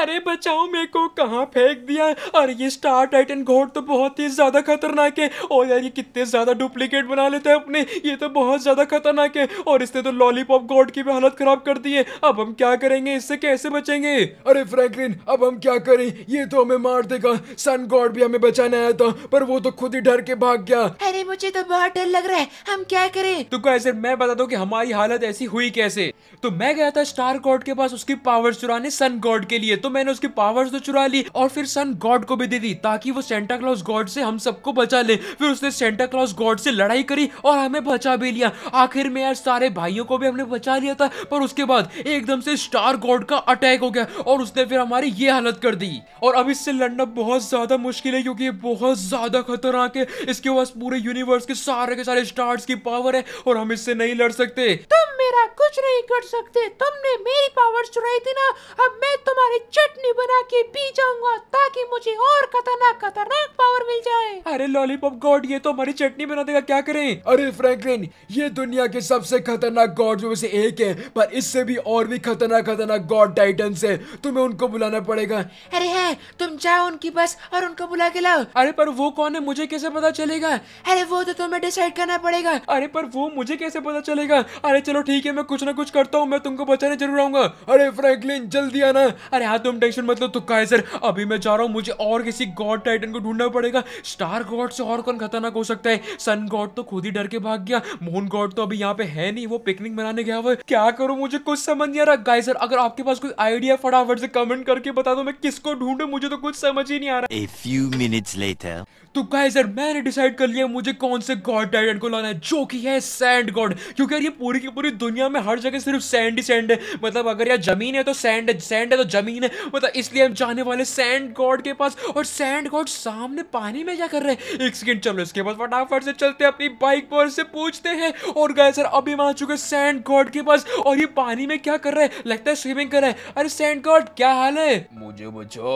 अरे बचाओ मेरे को कहाँ फेंक दिया और ये स्टार टाइटन घोड़ तो बहुत ही ज़्यादा खतरनाक है और यार ये कितने ज़्यादा डुप्लीकेट बना लेते हैं अपने ये तो बहुत ज़्यादा खतरनाक है और इसने तो लॉलीपॉप घोड़ की भी हालत ख़राब कर दी है अब हम क्या करेंगे इससे कैसे बचेंगे अरे फ्रैंकलिन अब हम क्या करें ये तो हमें मार देगा सन गॉड भी हमें बचाने आया था पर वो तो खुद ही डर के भाग गया अरे मुझे तो बहुत डर लग रहा है हम क्या करें तो कैसे मैं बता दो कि हमारी हालत ऐसी हुई कैसे तो मैं गया था स्टार गॉड के पास उसकी पावर चुराने सन गॉड के लिए तो मैंने उसकी पावर्स तो चुरा ली और फिर सन गॉड को भी दे दी ताकि वो सेंटा क्लॉज गॉड से हम सबको बचा ले फिर उसने सेंटा क्लॉज गॉड से लड़ाई करी और हमें बचा भी लिया आखिर में यार सारे भाइयों को भी हमने बचा लिया था पर उसके बाद एकदम से स्टार गॉड का अटैक हो गया और उसने फिर हमारी ये हालत कर दी और अब इससे लड़ना बहुत ज्यादा मुश्किल है क्योंकि ये बहुत ज्यादा खतरनाक है इसके पास पूरे यूनिवर्स के सारे के सारे स्टार्स की पावर है और हम इससे नहीं लड़ सकते तुम मेरा कुछ नहीं कर सकते तुमने मेरी पावर चुराई थी ना अब मैं तुम्हारी चटनी बना के पी जाऊंगा ताकि मुझे और खतरनाक खतरनाक पावर मिल जाए अरे लॉलीपॉप गॉड ये तो हमारी चटनी बना देगा क्या करें अरे फ्रैंकलिन ये दुनिया के सबसे खतरनाक गॉड में से एक है पर इससे भी और भी खतरनाक खतरनाक गॉड टाइटन है तुम्हें उनको बुलाना पड़ेगा अरे है हाँ, तुम जाओ उनकी बस और उनको बुला के लाओ अरे पर वो कौन है मुझे कैसे पता चलेगा अरे वो तो तुम्हें डिसाइड करना पड़ेगा अरे पर वो मुझे कैसे पता चलेगा अरे चलो ठीक है मैं कुछ ना कुछ करता हूँ मैं तुमको बचाने जरूर आऊंगा अरे फ्रैंकलिन जल्दी आना अरे हाथ तुम टेंशन मतलब तुक्का है सर अभी मैं जा रहा हूँ मुझे और किसी गॉड टाइटन को ढूंढना पड़ेगा स्टार गॉड से और कौन खतरनाक हो सकता है सन गॉड तो खुद ही डर के भाग गया मोहन गॉड तो अभी यहाँ पे है नहीं वो पिकनिक मनाने गया हुआ क्या करूँ मुझे कुछ समझ नहीं आ रहा गाय सर अगर आपके पास कोई आइडिया फटाफट से कमेंट करके बता दो मैं किसको ढूंढू मुझे तो कुछ समझ ही नहीं आ रहा A few minutes later. तो गाय सर मैंने डिसाइड कर लिया मुझे कौन से गॉड टाइटन को लाना है जो कि है सैंड गॉड क्योंकि यार ये पूरी की पूरी दुनिया में हर जगह सिर्फ सैंड ही सैंड है मतलब अगर यार जमीन है तो सैंड है सैंड है तो जमीन है मतलब इसलिए हम जाने वाले सैंड गॉड के पास और सैंड गॉड सामने पानी में क्या कर रहे हैं एक सेकेंड चलो इसके पास फटाफट से चलते अपनी बाइक पर से पूछते हैं और गए सर अभी वहां चुके सैंड गॉड के पास और ये पानी में क्या कर रहे हैं लगता है स्विमिंग कर रहे हैं अरे सैंड गॉड क्या हाल है मुझे बचाओ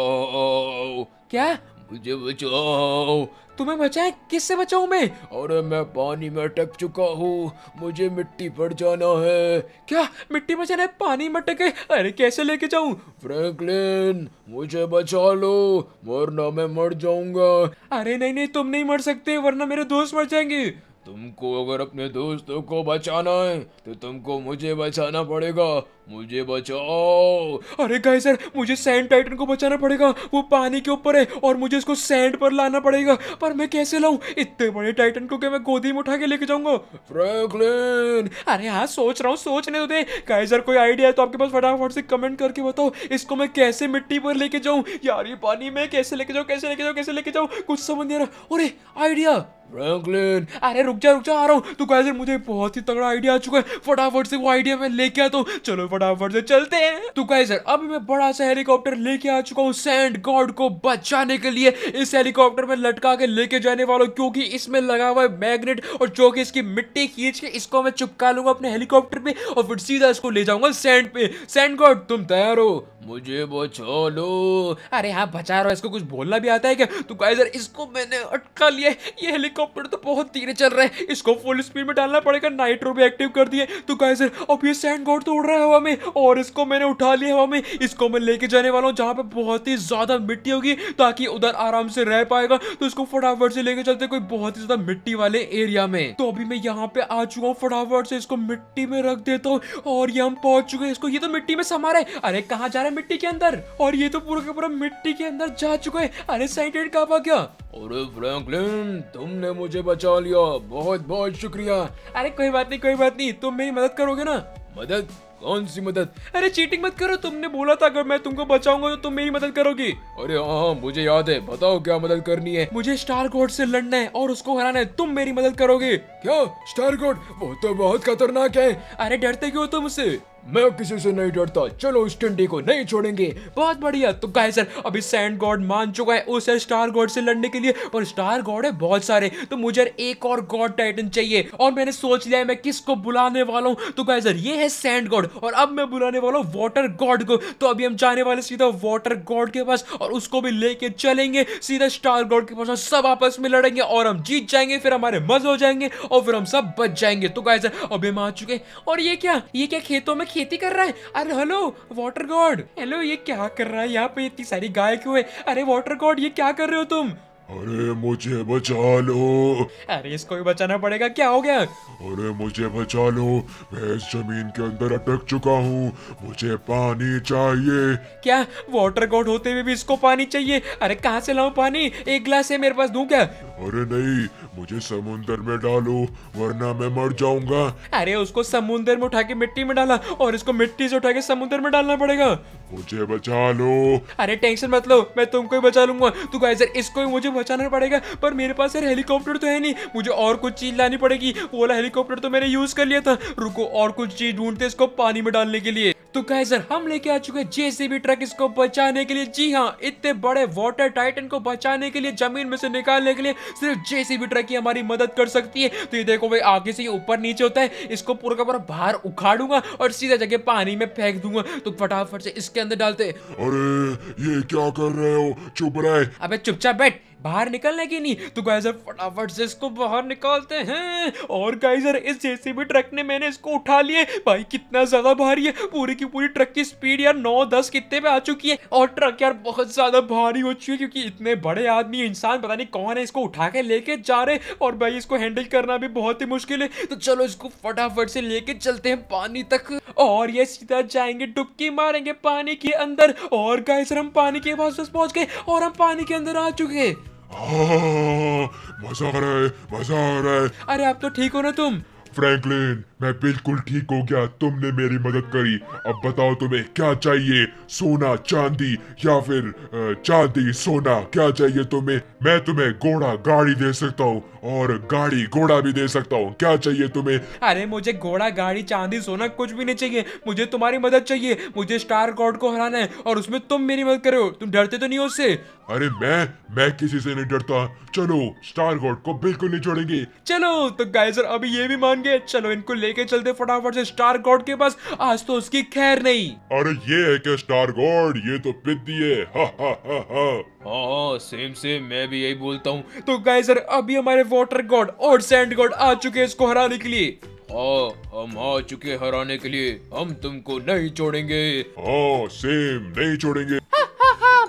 क्या मुझे बचाओ तुम्हें बचाए किससे बचाऊ मैं अरे मैं पानी में अटक चुका हूँ मुझे मिट्टी पर जाना है क्या मिट्टी में जाना है पानी में अटके अरे कैसे लेके जाऊँ फ्रैंकलिन मुझे बचा लो वरना मैं मर जाऊंगा अरे नहीं नहीं तुम नहीं मर सकते वरना मेरे दोस्त मर जाएंगे तुमको अगर अपने दोस्तों को बचाना है तो तुमको मुझे बचाना पड़ेगा मुझे बचाओ अरे गाय सर मुझे सैंड टाइटन को बचाना पड़ेगा वो पानी के ऊपर है और मुझे इसको सैंड पर लाना पड़ेगा पर मैं कैसे लाऊं इतने बड़े टाइटन को क्या मैं गोदी में उठा के लेके जाऊंगा फ्रैंकलिन अरे हाँ सोच रहा हूँ सोचने तो दे गाय सर कोई आइडिया है तो आपके पास फटाफट से कमेंट करके बताओ इसको मैं कैसे मिट्टी पर लेके जाऊँ यार ये पानी में कैसे लेके जाऊँ कैसे लेके जाऊँ कैसे लेके जाऊँ कुछ समझ नहीं आ रहा अरे आइडिया फ्रैंकलिन अरे रुक जा रुक जा आ रहा हूँ तो गाय मुझे बहुत ही तगड़ा आइडिया आ चुका है फटाफट से वो आइडिया मैं लेके आता हूँ चलो फटाफट से चलते हैं तो गाइस अभी मैं बड़ा सा हेलीकॉप्टर लेके आ चुका हूँ सैंड गॉड को बचाने के लिए इस हेलीकॉप्टर में लटका के लेके जाने वालों क्योंकि इसमें लगा हुआ है मैग्नेट और जो कि इसकी मिट्टी खींच के इसको मैं चिपका लूंगा अपने हेलीकॉप्टर पे और फिर सीधा इसको ले जाऊंगा सैंड पे सैंड गॉड तुम तैयार हो मुझे वो लो अरे हाँ बचा रहा इसको कुछ बोलना भी आता है क्या तो गाइस यार इसको मैंने अटका लिया ये हेलीकॉप्टर तो बहुत धीरे चल रहा है इसको फुल स्पीड में डालना पड़ेगा नाइट्रो भी एक्टिव कर दिए तो गाइस यार अब ये सैंड गॉड तो उड़ रहा है हवा में और इसको मैंने उठा लिया हवा में इसको मैं लेके जाने वाला हूँ जहाँ पे बहुत ही ज्यादा मिट्टी होगी ताकि उधर आराम से रह पाएगा तो इसको फटाफट से लेके चलते कोई बहुत ही ज्यादा मिट्टी वाले एरिया में तो अभी मैं यहाँ पे आ चुका हूँ फटाफट से इसको मिट्टी में रख देता हूँ और ये हम पहुंच चुके हैं इसको ये तो मिट्टी में समा रहे है अरे कहाँ जा रहे हैं मिट्टी के अंदर और ये तो पूरा का पूरा मिट्टी के अंदर जा चुका है अरे साइटेड का आ अरे फ्रैंकलिन तुमने मुझे बचा लिया बहुत बहुत शुक्रिया अरे कोई बात नहीं कोई बात नहीं तुम मेरी मदद करोगे ना मदद कौन सी मदद अरे चीटिंग मत करो तुमने बोला था अगर मैं तुमको बचाऊंगा तो तुम मेरी मदद करोगी अरे हाँ मुझे याद है बताओ क्या मदद करनी है मुझे स्टार गोड से लड़ना है और उसको हराना है तुम मेरी मदद करोगे क्या स्टार गोड वो तो बहुत खतरनाक है अरे डरते क्यों तुम उसे मैं किसी से नहीं डरता चलो उस टंडी को नहीं छोड़ेंगे बहुत बढ़िया तो गाय सर अभी सैंड गॉड मान चुका है उसे स्टार गॉड से लड़ने के लिए पर स्टार गॉड है बहुत सारे तो मुझे एक और गॉड टाइटन चाहिए और मैंने सोच लिया है मैं किसको बुलाने वाला हूँ तो गाय सर ये है सैंड गॉड और अब मैं बुलाने वाला हूँ वाटर गॉड को तो अभी हम जाने वाले सीधा वाटर गॉड के पास और उसको भी लेके चलेंगे सीधा स्टार गॉड के पास और सब आपस में लड़ेंगे और हम जीत जाएंगे फिर हमारे मज हो जाएंगे और फिर हम सब बच जाएंगे तो गाय अभी हम आ चुके और ये क्या ये क्या खेतों में खेती कर रहा है अरे हेलो वाटर गॉड हेलो ये क्या कर रहा है यहाँ पे इतनी सारी गाय क्यों है अरे वाटर गॉड ये क्या कर रहे हो तुम अरे मुझे बचा लो अरे इसको भी बचाना पड़ेगा क्या हो गया अरे मुझे बचा लो मैं इस जमीन के अंदर अटक चुका हूँ मुझे पानी चाहिए क्या वाटर गॉड होते हुए भी इसको पानी चाहिए अरे कहाँ से लाऊं पानी एक गिलास है मेरे पास दूं क्या अरे नहीं मुझे समुन्द्र में डालो वरना मैं मर जाऊंगा अरे उसको समुन्द्र में उठा के मिट्टी में डाला और इसको मिट्टी से उठा के समुन्द्र में डालना पड़ेगा मुझे बचा लो अरे टेंशन मत लो मैं तुमको ही बचा लूंगा तू इसको भी मुझे बचाना पड़ेगा पर मेरे पास यार हेलीकॉप्टर तो है नहीं मुझे और कुछ चीज लानी पड़ेगी ओला हेलीकॉप्टर तो मैंने यूज कर लिया था रुको और कुछ चीज ढूंढते इसको पानी में डालने के लिए तो गाइजर हम लेके आ चुके हैं जेसीबी ट्रक इसको बचाने के लिए जी हाँ इतने बड़े वाटर टाइटन को बचाने के लिए जमीन में से निकालने के लिए सिर्फ जेसीबी ट्रक ही हमारी मदद कर सकती है तो ये देखो भाई आगे से ऊपर नीचे होता है इसको पूरा का पूरा बाहर उखाड़ूंगा और सीधा जगह पानी में फेंक दूंगा तो फटाफट से इसके अंदर डालते अरे ये क्या कर रहे हो चुप रहे अबे चुपचाप बैठ बाहर निकलने की नहीं तो गाइजर फटाफट से इसको बाहर निकालते हैं और गाइजर इस जेसीबी ट्रक ने मैंने इसको उठा लिए भाई कितना ज्यादा भारी है पूरी की पूरी ट्रक की स्पीड यार नौ दस कितने पे आ चुकी है और ट्रक यार बहुत ज्यादा भारी हो चुकी है क्योंकि इतने बड़े आदमी इंसान पता नहीं कौन है इसको उठा के लेके जा रहे और भाई इसको हैंडल करना भी बहुत ही मुश्किल है तो चलो इसको फटाफट से लेके चलते हैं पानी तक और ये सीधा जाएंगे डुबकी मारेंगे पानी के अंदर और सर हम पानी के पास बस पहुंच गए और हम पानी के अंदर आ चुके हाँ, मजा आ रहा है मजा आ रहा है अरे आप तो ठीक हो ना तुम फ्रैंकलिन मैं बिल्कुल ठीक हो गया तुमने मेरी मदद करी अब बताओ तुम्हें क्या चाहिए सोना चांदी या फिर चांदी सोना क्या चाहिए तुम्हें मैं तुम्हें घोड़ा गाड़ी दे सकता हूँ और गाड़ी घोड़ा भी दे सकता हूँ क्या चाहिए तुम्हें अरे मुझे घोड़ा गाड़ी चांदी सोना कुछ भी नहीं चाहिए मुझे तुम्हारी मदद चाहिए मुझे स्टार गॉड को हराना है और उसमें तुम मेरी मदद करो तुम डरते तो नहीं हो उससे अरे मैं मैं किसी से नहीं डरता चलो स्टार गॉड को बिल्कुल नहीं छोड़ेंगे चलो तो गाइजर अभी ये भी मान गए चलो इनको ले लेके चलते फटाफट से स्टार गॉड के पास आज तो उसकी खैर नहीं अरे ये है क्या स्टार गॉड ये तो पिद्दी है हाँ सेम सेम मैं भी यही बोलता हूँ तो गाय सर अभी हमारे वाटर गॉड और सैंड गॉड आ चुके हैं इसको हराने के लिए हाँ हम आ चुके हराने के लिए हम तुमको नहीं छोड़ेंगे हाँ सेम नहीं छोड़ेंगे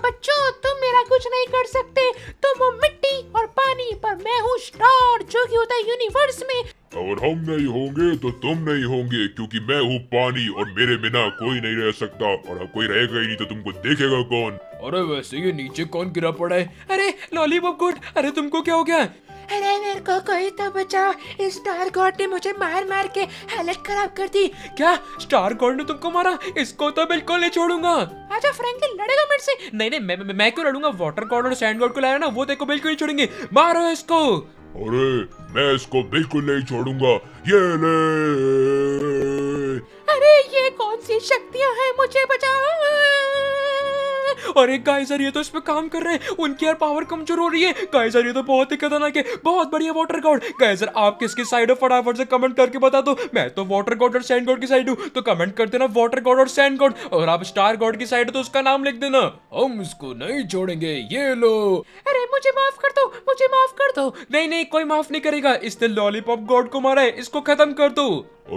बच्चों तुम मेरा कुछ नहीं कर सकते तुम हो मिट्टी और पानी पर मैं हूँ स्टार जो कि होता है यूनिवर्स में और हम नहीं होंगे तो तुम नहीं होंगे क्योंकि मैं हूँ पानी और मेरे बिना कोई नहीं रह सकता और अब कोई रहेगा ही नहीं तो तुमको देखेगा कौन अरे वैसे ये नीचे कौन गिरा पड़ा है अरे लॉली गोट अरे तुमको क्या हो गया अरे मेरे को कोई तो बचाओ स्टार गॉड ने मुझे मार मार के हालत खराब कर दी क्या स्टार गॉड ने तुमको मारा इसको तो बिल्कुल नहीं छोड़ूंगा अच्छा फ्रैंकलिन लड़ेगा मेरे से नहीं नहीं मैं मैं क्यों लड़ूंगा वाटर गॉड और सैंड गॉड को लाया ना वो देखो बिल्कुल नहीं छोड़ेंगे मारो इसको अरे मैं इसको बिल्कुल नहीं छोड़ूंगा ये ले अरे ये कौन सी शक्तियाँ हैं मुझे बचाओ और एक गाय सर ये तो इस पर काम कर रहे हैं उनकी यार पावर कमजोर हो रही है गाय सर ये तो बहुत ही खतरनाक है बहुत बढ़िया वाटर गॉड गाय सर आप किसकी साइड हो फटाफट से कमेंट करके बता दो मैं तो वाटर गॉड और सैंड गॉड की साइड हूँ तो कमेंट कर देना वाटर गॉड और सैंड गॉड और आप स्टार गॉड की साइड हो तो उसका नाम लिख देना हम इसको नहीं छोड़ेंगे ये लो अरे मुझे माफ कर दो मुझे माफ कर दो नहीं नहीं कोई माफ नहीं करेगा इसने लॉलीपॉप गॉड को मारा है इसको खत्म कर दो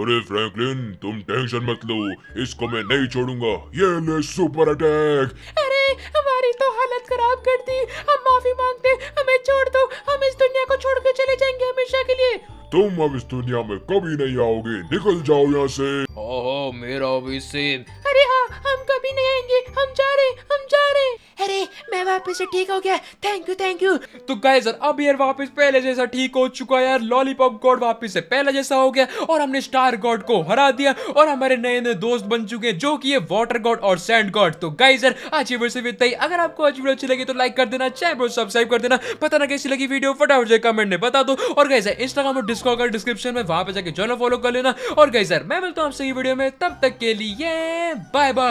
अरे फ्रैंकलिन तुम टेंशन मत लो इसको मैं नहीं छोड़ूंगा ये ले सुपर अटैक हमारी तो हालत खराब कर दी हम माफी मांगते हमें छोड़ दो हम इस दुनिया को छोड़ के चले जाएंगे हमेशा के लिए तुम अब इस दुनिया में कभी नहीं आओगे निकल जाओ यहाँ से मेरा भी सेम अरे हम कभी नहीं आएंगे हम जा रहे हम जा रहे अरे मैं वापस से ठीक हो गया थैंक यू थैंक यू तो गए सर अब यार वापस पहले जैसा ठीक हो चुका है यार लॉलीपॉप गॉड वापस से पहले जैसा हो गया और हमने स्टार गॉड को हरा दिया और हमारे नए नए दोस्त बन चुके हैं जो कि है वाटर गॉड और सैंड गॉड तो गाइस सर आज ये वीडियो से अगर आपको आज वीडियो अच्छी लगी तो लाइक कर देना चैनल को सब्सक्राइब कर देना पता ना कैसी लगी वीडियो फटाफट से कमेंट में बता दो और गाइस सर इंस्टाग्राम और डिस्कॉर्ड का डिस्क्रिप्शन में वहां पे जाके जॉलो फॉलो कर लेना और गाइस सर मैं मिलता हूं आपसे ये वीडियो में तब तक के लिए बाय बाय